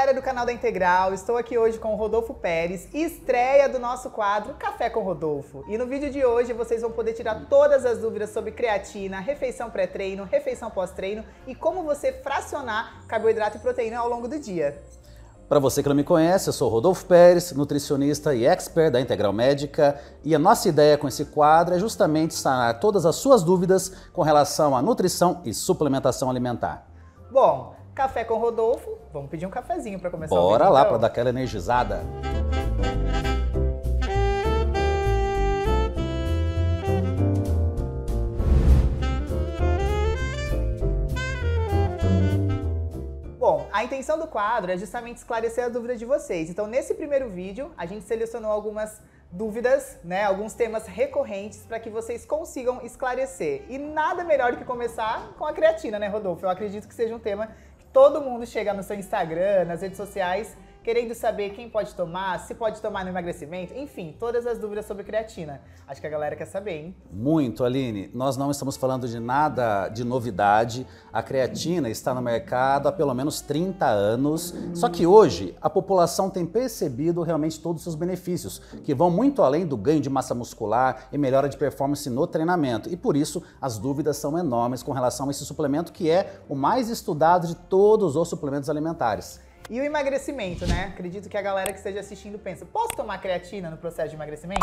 galera do canal da Integral, estou aqui hoje com o Rodolfo Pérez, estreia do nosso quadro Café com Rodolfo. E no vídeo de hoje vocês vão poder tirar todas as dúvidas sobre creatina, refeição pré-treino, refeição pós-treino e como você fracionar carboidrato e proteína ao longo do dia. Para você que não me conhece, eu sou Rodolfo Pérez, nutricionista e expert da Integral Médica, e a nossa ideia com esse quadro é justamente sanar todas as suas dúvidas com relação à nutrição e suplementação alimentar. Bom, Café com Rodolfo. Vamos pedir um cafezinho para começar Bora lá então. para dar aquela energizada. Bom, a intenção do quadro é justamente esclarecer as dúvidas de vocês. Então, nesse primeiro vídeo, a gente selecionou algumas dúvidas, né, alguns temas recorrentes para que vocês consigam esclarecer. E nada melhor do que começar com a creatina, né, Rodolfo? Eu acredito que seja um tema todo mundo chega no seu Instagram, nas redes sociais querendo saber quem pode tomar, se pode tomar no emagrecimento, enfim, todas as dúvidas sobre creatina. Acho que a galera quer saber, hein? Muito, Aline. Nós não estamos falando de nada de novidade. A creatina está no mercado há pelo menos 30 anos. Só que hoje a população tem percebido realmente todos os seus benefícios, que vão muito além do ganho de massa muscular e melhora de performance no treinamento. E por isso as dúvidas são enormes com relação a esse suplemento que é o mais estudado de todos os suplementos alimentares. E o emagrecimento, né? Acredito que a galera que esteja assistindo pensa: posso tomar creatina no processo de emagrecimento?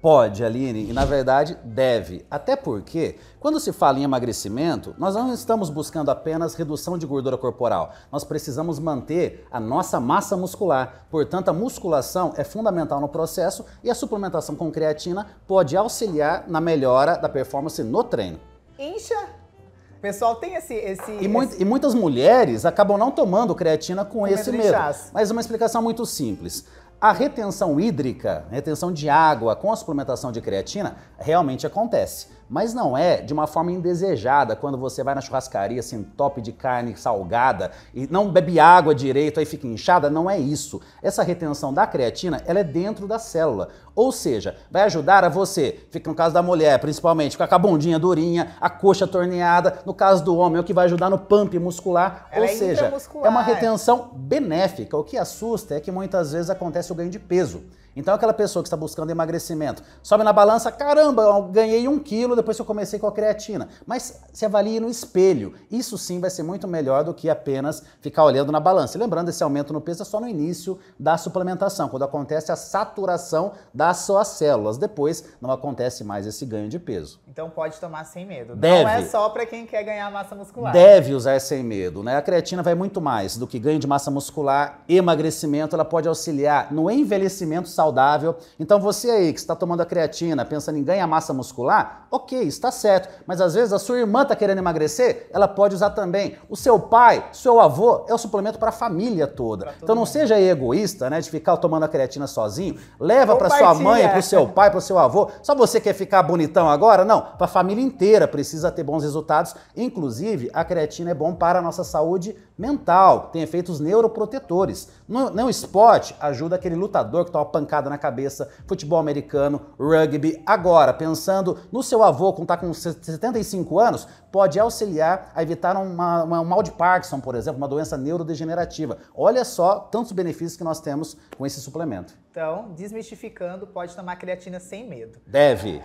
Pode, Aline, e na verdade deve. Até porque, quando se fala em emagrecimento, nós não estamos buscando apenas redução de gordura corporal. Nós precisamos manter a nossa massa muscular. Portanto, a musculação é fundamental no processo e a suplementação com creatina pode auxiliar na melhora da performance no treino. Incha pessoal tem esse. esse, e, muito, e muitas mulheres acabam não tomando creatina com, com esse medo. Mas uma explicação muito simples. A retenção hídrica, retenção de água com a suplementação de creatina realmente acontece, mas não é de uma forma indesejada quando você vai na churrascaria, assim, top de carne salgada e não bebe água direito, aí fica inchada, não é isso. Essa retenção da creatina, ela é dentro da célula. Ou seja, vai ajudar a você, fica no caso da mulher principalmente, ficar com a bundinha durinha, a coxa torneada, no caso do homem, é o que vai ajudar no pump muscular, Ela ou é seja, é uma retenção benéfica. O que assusta é que muitas vezes acontece o ganho de peso. Então aquela pessoa que está buscando emagrecimento, sobe na balança, caramba, eu ganhei um quilo depois que eu comecei com a creatina. Mas se avalie no espelho. Isso sim vai ser muito melhor do que apenas ficar olhando na balança. lembrando, esse aumento no peso é só no início da suplementação, quando acontece a saturação das suas células. Depois não acontece mais esse ganho de peso. Então pode tomar sem medo. Deve. Não é só para quem quer ganhar massa muscular. Deve usar sem medo, né? A creatina vai muito mais do que ganho de massa muscular, emagrecimento, ela pode auxiliar no envelhecimento saudável saudável. Então você aí que está tomando a creatina, pensando em ganhar massa muscular, ok, está certo. Mas às vezes a sua irmã está querendo emagrecer, ela pode usar também. O seu pai, seu avô, é o suplemento para a família toda. Então não seja egoísta, né, de ficar tomando a creatina sozinho. Leva para sua mãe, para o seu pai, para o seu avô. Só você quer ficar bonitão agora? Não, para a família inteira precisa ter bons resultados. Inclusive, a creatina é bom para a nossa saúde mental, tem efeitos neuroprotetores. No, no esporte, ajuda aquele lutador que está pancada pancada na cabeça, futebol americano, rugby. Agora, pensando no seu avô, que está com 75 anos, pode auxiliar a evitar uma, uma, um mal de Parkinson, por exemplo, uma doença neurodegenerativa. Olha só tantos benefícios que nós temos com esse suplemento. Então, desmistificando, pode tomar creatina sem medo. Deve.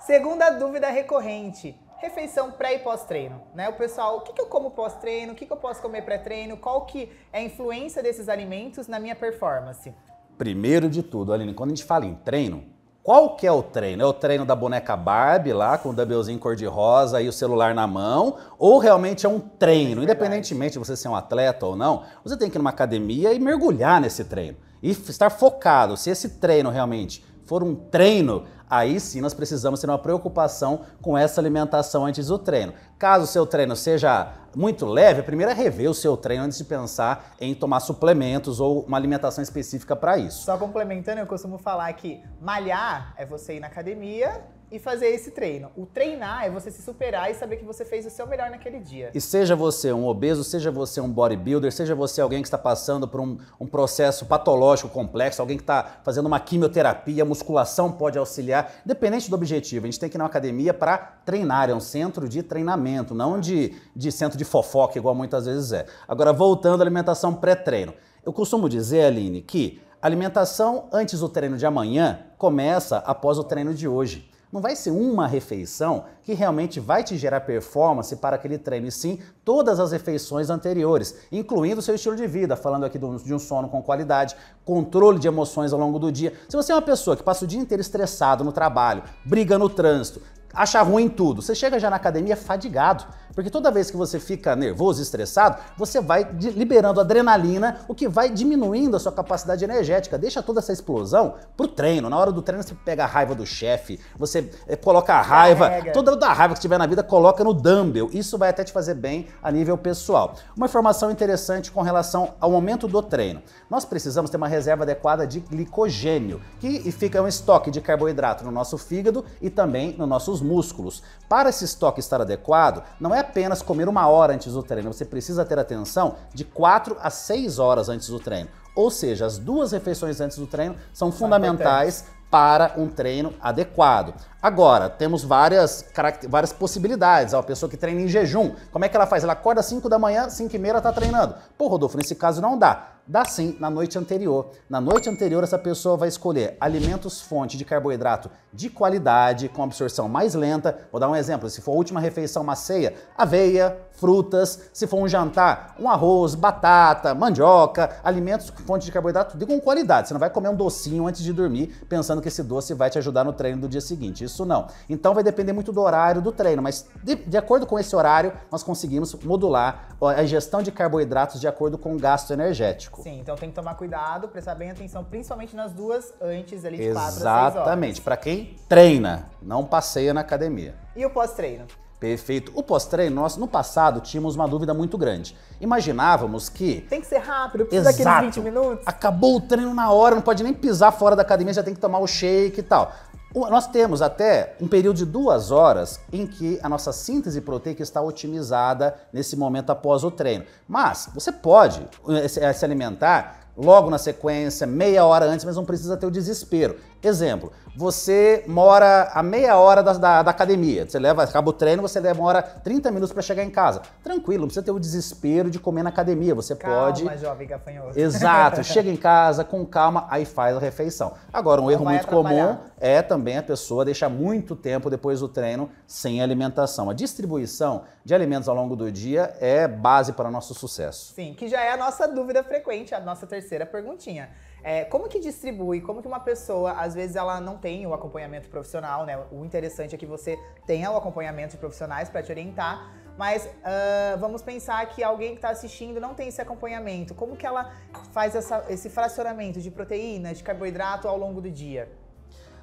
Segunda dúvida recorrente. Refeição pré e pós-treino, né? O pessoal, o que, que eu como pós-treino? O que, que eu posso comer pré-treino? Qual que é a influência desses alimentos na minha performance? Primeiro de tudo, Aline, quando a gente fala em treino, qual que é o treino? É o treino da boneca Barbie lá, com o dabelzinho cor-de-rosa e o celular na mão? Ou realmente é um treino? É Independentemente de você ser um atleta ou não, você tem que ir numa academia e mergulhar nesse treino. E estar focado. Se esse treino realmente for um treino, aí sim nós precisamos ter uma preocupação com essa alimentação antes do treino. Caso o seu treino seja muito leve, é primeiro é rever o seu treino antes de pensar em tomar suplementos ou uma alimentação específica para isso. Só complementando, eu costumo falar que malhar é você ir na academia, e fazer esse treino. O treinar é você se superar e saber que você fez o seu melhor naquele dia. E seja você um obeso, seja você um bodybuilder, seja você alguém que está passando por um, um processo patológico complexo, alguém que está fazendo uma quimioterapia, musculação pode auxiliar, independente do objetivo. A gente tem que ir na academia para treinar, é um centro de treinamento, não de, de centro de fofoca, igual muitas vezes é. Agora, voltando à alimentação pré-treino. Eu costumo dizer, Aline, que alimentação antes do treino de amanhã começa após o treino de hoje. Não vai ser uma refeição que realmente vai te gerar performance para aquele treino, e sim todas as refeições anteriores, incluindo o seu estilo de vida, falando aqui de um sono com qualidade, controle de emoções ao longo do dia. Se você é uma pessoa que passa o dia inteiro estressado no trabalho, briga no trânsito, acha ruim tudo. Você chega já na academia fadigado, porque toda vez que você fica nervoso, estressado, você vai liberando adrenalina, o que vai diminuindo a sua capacidade energética. Deixa toda essa explosão pro treino. Na hora do treino você pega a raiva do chefe, você eh, coloca a raiva, toda a raiva que tiver na vida coloca no dumbbell. Isso vai até te fazer bem a nível pessoal. Uma informação interessante com relação ao momento do treino. Nós precisamos ter uma reserva adequada de glicogênio, que fica um estoque de carboidrato no nosso fígado e também nos nossos músculos. Para esse estoque estar adequado, não é apenas comer uma hora antes do treino, você precisa ter atenção de 4 a 6 horas antes do treino. Ou seja, as duas refeições antes do treino são fundamentais para um treino adequado. Agora, temos várias, várias possibilidades. a pessoa que treina em jejum, como é que ela faz? Ela acorda às 5 da manhã, 5 e meia ela está treinando. Pô, Rodolfo, nesse caso não dá Dá sim na noite anterior. Na noite anterior, essa pessoa vai escolher alimentos fonte de carboidrato de qualidade, com absorção mais lenta. Vou dar um exemplo: se for a última refeição, uma ceia, aveia, frutas. Se for um jantar, um arroz, batata, mandioca, alimentos fonte de carboidrato de com qualidade. Você não vai comer um docinho antes de dormir pensando que esse doce vai te ajudar no treino do dia seguinte. Isso não. Então vai depender muito do horário do treino, mas de, de acordo com esse horário, nós conseguimos modular a ingestão de carboidratos de acordo com o gasto energético foco. Sim, então tem que tomar cuidado, prestar bem atenção, principalmente nas duas antes ali de Exatamente, 4 a Exatamente, para quem treina, não passeia na academia. E o pós-treino? Perfeito. O pós-treino, nós no passado tínhamos uma dúvida muito grande. Imaginávamos que. Tem que ser rápido, precisa daqueles 20 minutos. Acabou o treino na hora, não pode nem pisar fora da academia, já tem que tomar o shake e tal. Nós temos até um período de duas horas em que a nossa síntese proteica está otimizada nesse momento após o treino. Mas você pode eh, eh, se alimentar logo na sequência, meia hora antes, mas não precisa ter o desespero. Exemplo, você mora a meia hora da, da, da academia, você leva, acaba o treino, você demora 30 minutos para chegar em casa. Tranquilo, não precisa ter o desespero de comer na academia, você calma, pode... Calma, jovem gafanhoto. Exato, chega em casa com calma, aí faz a refeição. Agora, um não erro muito comum é também a pessoa deixar muito tempo depois do treino sem alimentação. A distribuição de alimentos ao longo do dia é base para o nosso sucesso. Sim, que já é a nossa dúvida frequente, a nossa terceira perguntinha. É, como que distribui? Como que uma pessoa, às vezes, ela não tem o acompanhamento profissional, né? O interessante é que você tenha o acompanhamento de profissionais para te orientar, mas uh, vamos pensar que alguém que está assistindo não tem esse acompanhamento. Como que ela faz essa, esse fracionamento de proteína, de carboidrato ao longo do dia?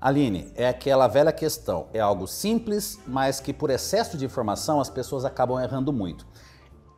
Aline, é aquela velha questão. É algo simples, mas que por excesso de informação as pessoas acabam errando muito.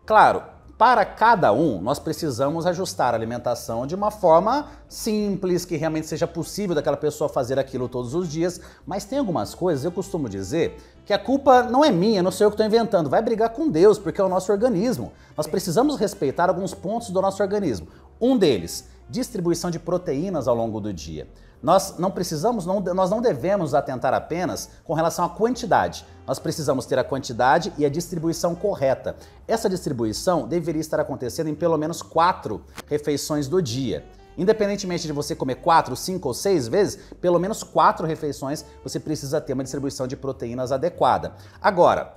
Claro, para cada um, nós precisamos ajustar a alimentação de uma forma simples, que realmente seja possível daquela pessoa fazer aquilo todos os dias. Mas tem algumas coisas, eu costumo dizer, que a culpa não é minha, não sei eu que estou inventando. Vai brigar com Deus, porque é o nosso organismo. Nós precisamos respeitar alguns pontos do nosso organismo. Um deles, distribuição de proteínas ao longo do dia. Nós não precisamos, não, nós não devemos atentar apenas com relação à quantidade. Nós precisamos ter a quantidade e a distribuição correta. Essa distribuição deveria estar acontecendo em pelo menos quatro refeições do dia. Independentemente de você comer quatro, cinco ou seis vezes, pelo menos quatro refeições você precisa ter uma distribuição de proteínas adequada. Agora,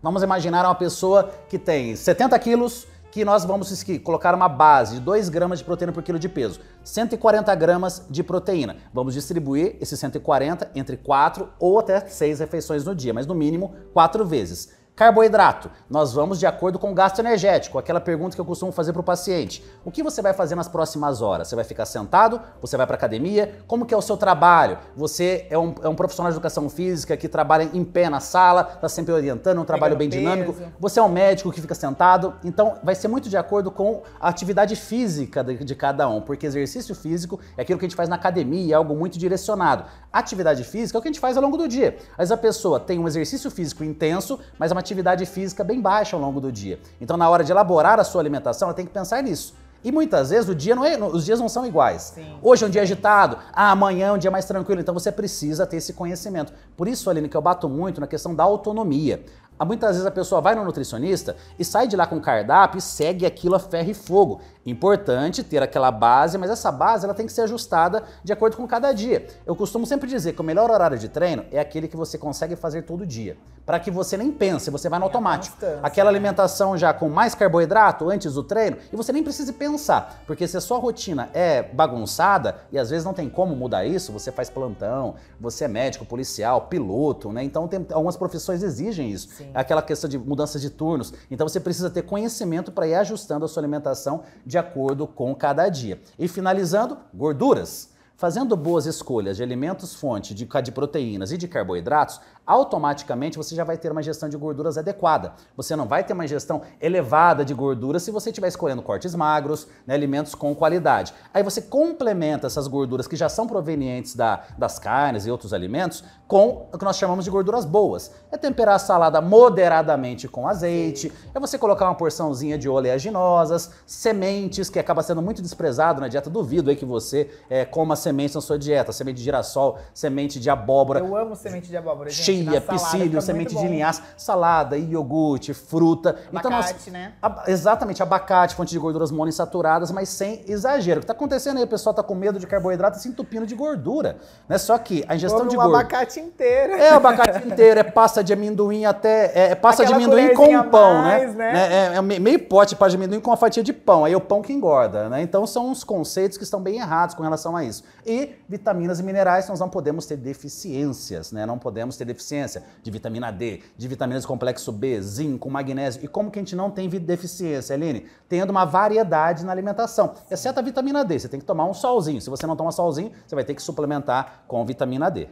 vamos imaginar uma pessoa que tem 70 quilos, que nós vamos colocar uma base de 2 gramas de proteína por quilo de peso, 140 gramas de proteína. Vamos distribuir esses 140 entre 4 ou até 6 refeições no dia, mas no mínimo 4 vezes. Carboidrato, nós vamos de acordo com o gasto energético, aquela pergunta que eu costumo fazer para o paciente. O que você vai fazer nas próximas horas? Você vai ficar sentado? Você vai para academia? Como que é o seu trabalho? Você é um, é um, profissional de educação física que trabalha em pé na sala, está sempre orientando, um trabalho bem dinâmico. Você é um médico que fica sentado, então vai ser muito de acordo com a atividade física de, de cada um, porque exercício físico é aquilo que a gente faz na academia, é algo muito direcionado. Atividade física é o que a gente faz ao longo do dia. Mas a pessoa tem um exercício físico intenso, mas é uma atividade física bem baixa ao longo do dia. Então, na hora de elaborar a sua alimentação, ela tem que pensar nisso. E muitas vezes o dia não é, os dias não são iguais. Sim. Hoje é um dia agitado, ah, amanhã é um dia mais tranquilo. Então você precisa ter esse conhecimento. Por isso, Aline, que eu bato muito na questão da autonomia. Muitas vezes a pessoa vai no nutricionista e sai de lá com cardápio e segue aquilo a ferro e fogo. Importante ter aquela base, mas essa base ela tem que ser ajustada de acordo com cada dia. Eu costumo sempre dizer que o melhor horário de treino é aquele que você consegue fazer todo dia, para que você nem pense, você vai no é automático. Aquela né? alimentação já com mais carboidrato antes do treino e você nem precise pensar, porque se a sua rotina é bagunçada e às vezes não tem como mudar isso, você faz plantão, você é médico, policial, piloto, né? Então tem, algumas profissões exigem isso. Sim. Sim. É aquela questão de mudança de turnos. Então você precisa ter conhecimento para ir ajustando a sua alimentação de acordo com cada dia. E finalizando, gorduras. Fazendo boas escolhas de alimentos fonte de, de proteínas e de carboidratos, automaticamente você já vai ter uma gestão de gorduras adequada. Você não vai ter uma gestão elevada de gorduras se você estiver escolhendo cortes magros, né, alimentos com qualidade. Aí você complementa essas gorduras que já são provenientes da, das carnes e outros alimentos com o que nós chamamos de gorduras boas. É temperar a salada moderadamente com azeite, é você colocar uma porçãozinha de oleaginosas, sementes, que acaba sendo muito desprezado na dieta. Duvido aí que você é, coma sementes na sua dieta. Semente de girassol, semente de abóbora. Eu amo semente de abóbora, gente chia, semente de linhaça, salada, iogurte, fruta. Abacate, então, nós, né? A, exatamente, abacate, fonte de gorduras monoinsaturadas, mas sem exagero. O que está acontecendo aí? O pessoal está com medo de carboidrato e se entupindo de gordura. Né? Só que a ingestão Come de um gordura... abacate inteiro. É abacate inteiro, é pasta de amendoim até... É, é pasta Aquela de amendoim com pão, né? mais, né? né? É, é, é meio pote de pasta de amendoim com uma fatia de pão. Aí é o pão que engorda, né? Então são uns conceitos que estão bem errados com relação a isso. E vitaminas e minerais nós não podemos ter deficiências, né? Não podemos ter deficiências deficiência de vitamina D, de vitaminas do complexo B, zinco, magnésio. E como que a gente não tem deficiência, Aline? Tendo uma variedade na alimentação, exceto a vitamina D. Você tem que tomar um solzinho. Se você não toma solzinho, você vai ter que suplementar com vitamina D.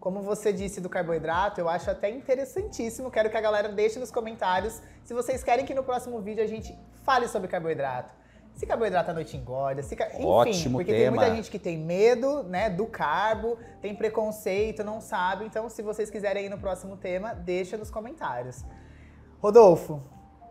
Como você disse do carboidrato, eu acho até interessantíssimo. Quero que a galera deixe nos comentários se vocês querem que no próximo vídeo a gente fale sobre carboidrato. Se carboidrato à noite engorda, se ca... enfim, porque tema. tem muita gente que tem medo, né, do carbo, tem preconceito, não sabe. Então, se vocês quiserem ir no próximo tema, deixa nos comentários. Rodolfo,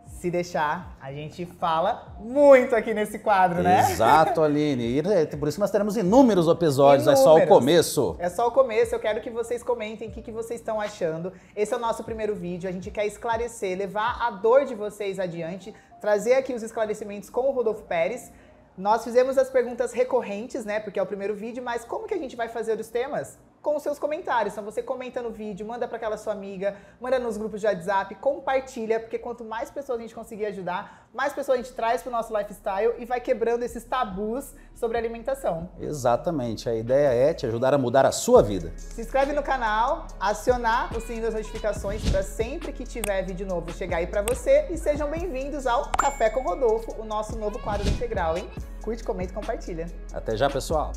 se deixar, a gente fala muito aqui nesse quadro, né? Exato, Aline. E né, por isso nós teremos inúmeros episódios, inúmeros. é só o começo. É só o começo, eu quero que vocês comentem o que, que vocês estão achando. Esse é o nosso primeiro vídeo, a gente quer esclarecer, levar a dor de vocês adiante, trazer aqui os esclarecimentos com o Rodolfo Pérez. Nós fizemos as perguntas recorrentes, né? Porque é o primeiro vídeo, mas como que a gente vai fazer os temas? com seus comentários. Então você comenta no vídeo, manda para aquela sua amiga, manda nos grupos de WhatsApp, compartilha, porque quanto mais pessoas a gente conseguir ajudar, mais pessoas a gente traz para o nosso lifestyle e vai quebrando esses tabus sobre alimentação. Exatamente. A ideia é te ajudar a mudar a sua vida. Se inscreve no canal, acionar o sininho das notificações para sempre que tiver vídeo novo chegar aí para você e sejam bem-vindos ao Café com Rodolfo, o nosso novo quadro integral, hein? Curte, comenta e compartilha. Até já, pessoal.